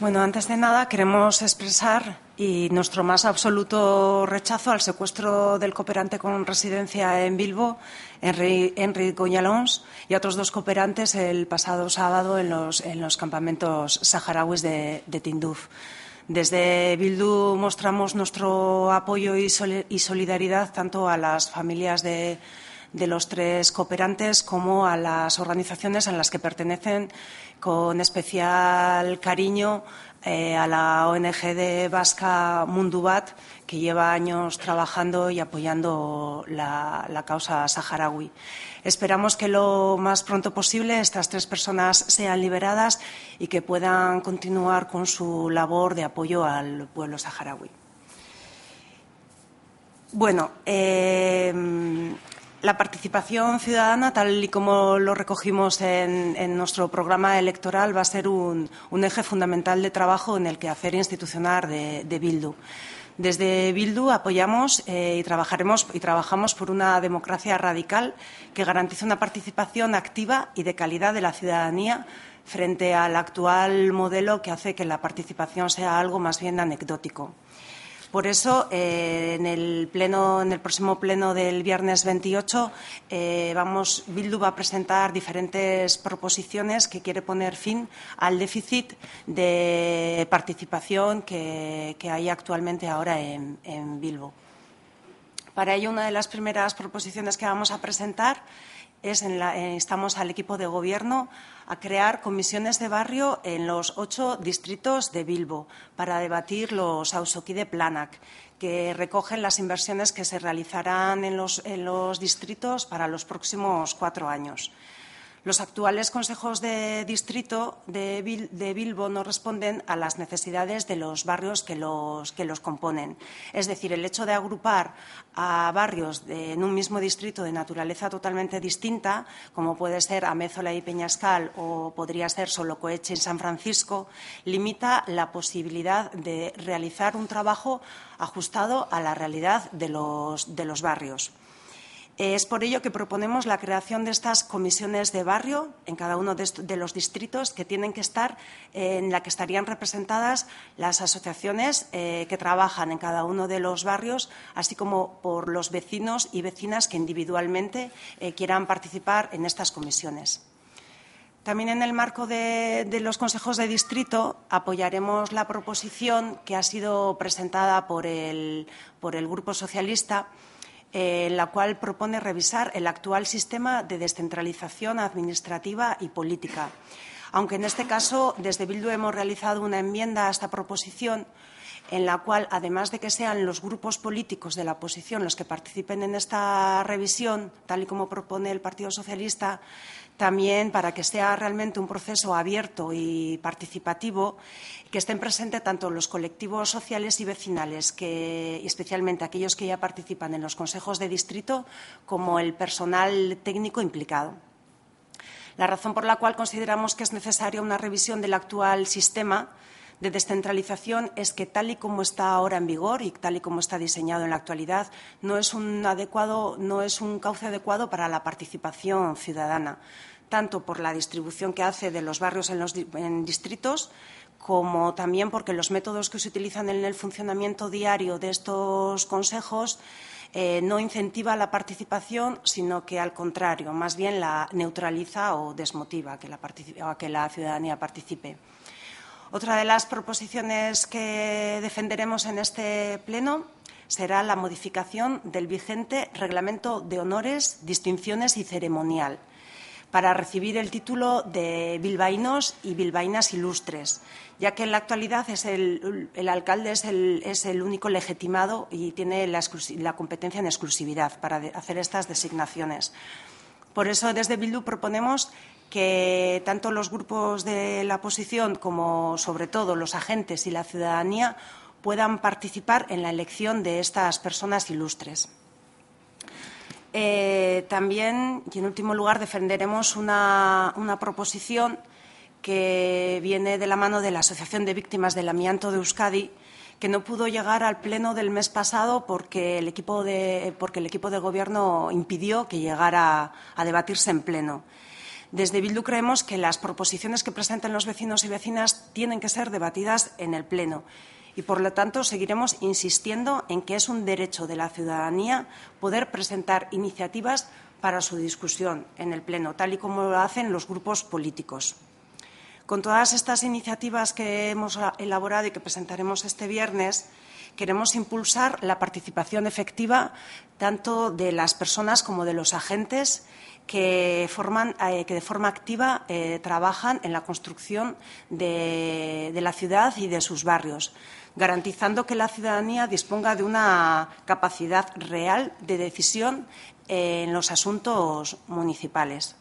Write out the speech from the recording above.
Bueno, antes de nada queremos expresar y nuestro más absoluto rechazo al secuestro del cooperante con residencia en Bilbo, Henry Goñalons, y a otros dos cooperantes el pasado sábado en los, en los campamentos saharauis de, Tinduf. Desde Bildu mostramos nuestro apoyo y solidaridad tanto a las familias de de los tres cooperantes como a las organizaciones a las que pertenecen con especial cariño eh, a la ONG de Vasca Mundubat, que lleva años trabajando y apoyando la, causa saharaui. Esperamos que lo más pronto posible estas tres personas sean liberadas y que puedan continuar con su labor de apoyo al pueblo saharaui. Bueno, eh, la participación ciudadana, tal y como lo recogimos en, nuestro programa electoral, va a ser un, eje fundamental de trabajo en el quehacer institucional de, de Bildu. Desde Bildu apoyamos eh, y trabajaremos y trabajamos por una democracia radical que garantice una participación activa y de calidad de la ciudadanía frente al actual modelo que hace que la participación sea algo más bien anecdótico. Por eso, eh, en, el pleno, en el próximo pleno del viernes 28, eh, vamos, Bildu va a presentar diferentes proposiciones que quiere poner fin al déficit de participación que, hay actualmente ahora en, en Bilbo. Para ello, una de las primeras proposiciones que vamos a presentar es en estamos eh, al equipo de gobierno a crear comisiones de barrio en los ocho distritos de Bilbo para debatir los ausoki de Planac, que recogen las inversiones que se realizarán en los distritos para los próximos cuatro años. Los actuales consejos de distrito de, Bilbo no responden a las necesidades de los barrios que los, componen. Es decir, el hecho de agrupar a barrios en un mismo distrito de naturaleza totalmente distinta, como puede ser Amézola y Peñascal o podría ser Solocoeche en San Francisco, limita la posibilidad de realizar un trabajo ajustado a la realidad de los barrios. Es por ello que proponemos la creación de estas comisiones de barrio en cada uno de los distritos que tienen que estar, eh, en la que estarían representadas las asociaciones eh, que trabajan en cada uno de los barrios, así como por los vecinos y vecinas que individualmente eh, quieran participar en estas comisiones. También en el marco de, los consejos de distrito apoyaremos la proposición que ha sido presentada por el Grupo Socialista en eh, la cual propone revisar el actual sistema de descentralización administrativa y política. Aunque en este caso, desde Bildu hemos realizado una enmienda a esta proposición, en la cual, además de que sean los grupos políticos de la oposición los que participen en esta revisión, tal y como propone el Partido Socialista, también para que sea realmente un proceso abierto y participativo, que estén presentes tanto los colectivos sociales y vecinales, que, especialmente aquellos que ya participan en los consejos de distrito, como el personal técnico implicado. La razón por la cual consideramos que es necesaria una revisión del actual sistema de descentralización es que tal y como está ahora en vigor y tal y como está diseñado en la actualidad, no es un, adecuado, no es un cauce adecuado para la participación ciudadana, tanto por la distribución que hace de los barrios en los distritos como también porque los métodos que se utilizan en el funcionamiento diario de estos consejos eh, no incentiva la participación, sino que al contrario, más bien la neutraliza o desmotiva que a que la ciudadanía participe. Otra de las proposiciones que defenderemos en este Pleno será la modificación del vigente Reglamento de Honores, Distinciones y Ceremonial para recibir el título de bilbaínos y bilbaínas ilustres, ya que en la actualidad el, alcalde es el, único legitimado y tiene la competencia en exclusividad para hacer estas designaciones. Por eso desde Bildu proponemos que tanto los grupos de la oposición como, sobre todo, los agentes y la ciudadanía puedan participar en la elección de estas personas ilustres. Eh, también, y en último lugar, defenderemos una, una proposición que viene de la mano de la Asociación de Víctimas del Amianto de Euskadi, que no pudo llegar al pleno del mes pasado porque el equipo de, porque el equipo gobierno impidió que llegara a debatirse en pleno. Desde Bildu creemos que las proposiciones que presenten los vecinos y vecinas tienen que ser debatidas en el pleno y, por lo tanto, seguiremos insistiendo en que es un derecho de la ciudadanía poder presentar iniciativas para su discusión en el pleno, tal y como lo hacen los grupos políticos. Con todas estas iniciativas que hemos elaborado y que presentaremos este viernes, queremos impulsar la participación efectiva tanto de las personas como de los agentes que, forman, eh, que de forma activa eh, trabajan en la construcción de la ciudad y de sus barrios, garantizando que la ciudadanía disponga de una capacidad real de decisión eh, en los asuntos municipales.